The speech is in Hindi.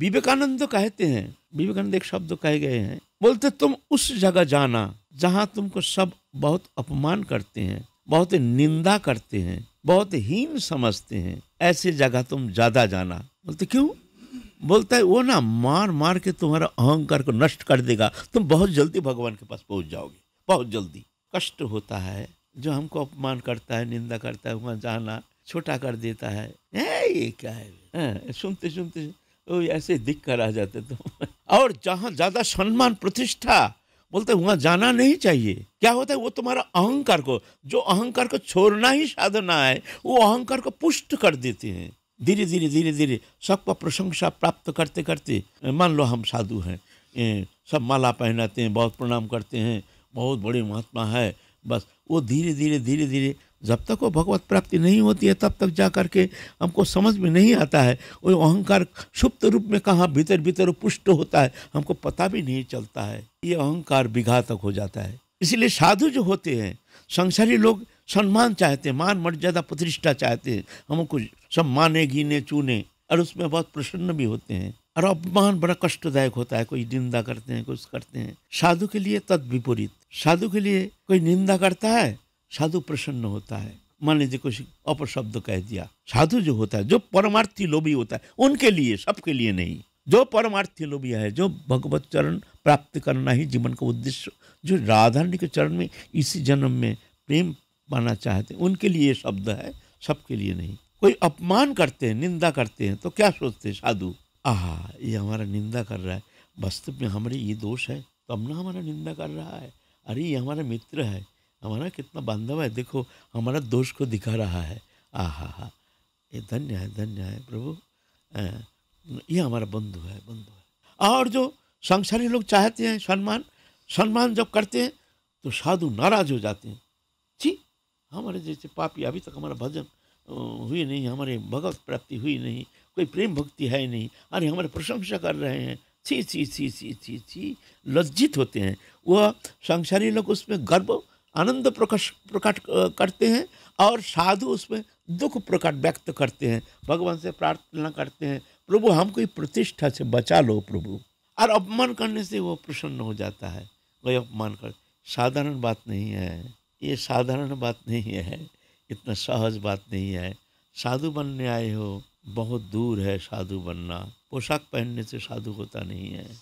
विवेकानंद तो कहते हैं विवेकानंद एक शब्द कहे गए हैं बोलते तुम उस जगह जाना जहाँ तुमको सब बहुत अपमान करते हैं बहुत निंदा करते हैं बहुत हीन समझते हैं ऐसे जगह तुम ज्यादा जाना बोलते क्यों बोलता है वो ना मार मार के तुम्हारा अहंकार को नष्ट कर देगा तुम बहुत जल्दी भगवान के पास पहुंच जाओगे बहुत जल्दी कष्ट होता है जो हमको अपमान करता है निंदा करता है वहां जाना छोटा कर देता है ए, ये क्या है ए, सुनते सुनते तो ऐसे दिख कर आ जाते तो और जहाँ ज़्यादा सम्मान प्रतिष्ठा बोलते वहाँ जाना नहीं चाहिए क्या होता है वो तुम्हारा अहंकार को जो अहंकार को छोड़ना ही साधना है वो अहंकार को पुष्ट कर देते हैं धीरे धीरे धीरे धीरे सबका प्रशंसा प्राप्त करते करते मान लो हम साधु हैं सब माला पहनाते हैं बहुत प्रणाम करते हैं बहुत बड़े महात्मा है बस वो धीरे धीरे धीरे धीरे जब तक वो भगवत प्राप्ति नहीं होती है तब तक जा करके के हमको समझ में नहीं आता है वो अहंकार सुप्त रूप में कहाँ भीतर भीतर पुष्ट होता है हमको पता भी नहीं चलता है ये अहंकार विघातक हो जाता है इसीलिए साधु जो होते हैं संसारी लोग सम्मान चाहते हैं मान मर्यादा प्रतिष्ठा चाहते हैं हमको सम्माने गिने चूने और उसमें बहुत प्रसन्न भी होते हैं और अपमान बड़ा कष्टदायक होता है कोई निंदा करते हैं कुछ करते हैं साधु के लिए तद विपरीत साधु के लिए कोई निंदा करता है साधु प्रसन्न होता है मान लीजिए कुछ अपशब्द कह दिया साधु जो होता है जो परमार्थी लोभी होता है उनके लिए सबके लिए नहीं जो परमार्थी लोभी है जो भगवत चरण प्राप्त करना ही जीवन का उद्देश्य जो राधारणी के चरण में इसी जन्म में प्रेम पाना चाहते हैं उनके लिए ये शब्द है सबके लिए नहीं कोई अपमान करते हैं निंदा करते हैं तो क्या सोचते हैं साधु आह ये हमारा निंदा कर रहा है वास्तव में हमारे ये दोष है तब तो ना हमारा निंदा कर रहा है अरे ये हमारा मित्र है हमारा कितना बांधव है देखो हमारा दोष को दिखा रहा है आ हा हा ये धन्य है धन्य है प्रभु ये हमारा बंधु है बंधु है और जो संसारी लोग चाहते हैं सम्मान सम्मान जब करते हैं तो साधु नाराज हो जाते हैं जी हमारे जैसे पापी अभी तक हमारा भजन हुई नहीं हमारे भगवत प्राप्ति हुई नहीं कोई प्रेम भक्ति है नहीं अरे हमारे प्रशंसा कर रहे हैं छी छी छी छी छी छी लज्जित होते हैं वह संसारी लोग उसमें गर्व आनंद प्रकाश प्रकट करते हैं और साधु उसमें दुख प्रकट व्यक्त करते हैं भगवान से प्रार्थना करते हैं प्रभु हमको प्रतिष्ठा से बचा लो प्रभु और अपमान करने से वो प्रसन्न हो जाता है वही अपमान कर साधारण बात नहीं है ये साधारण बात नहीं है इतना सहज बात नहीं है साधु बनने आए हो बहुत दूर है साधु बनना पोशाक पहनने से साधु होता नहीं है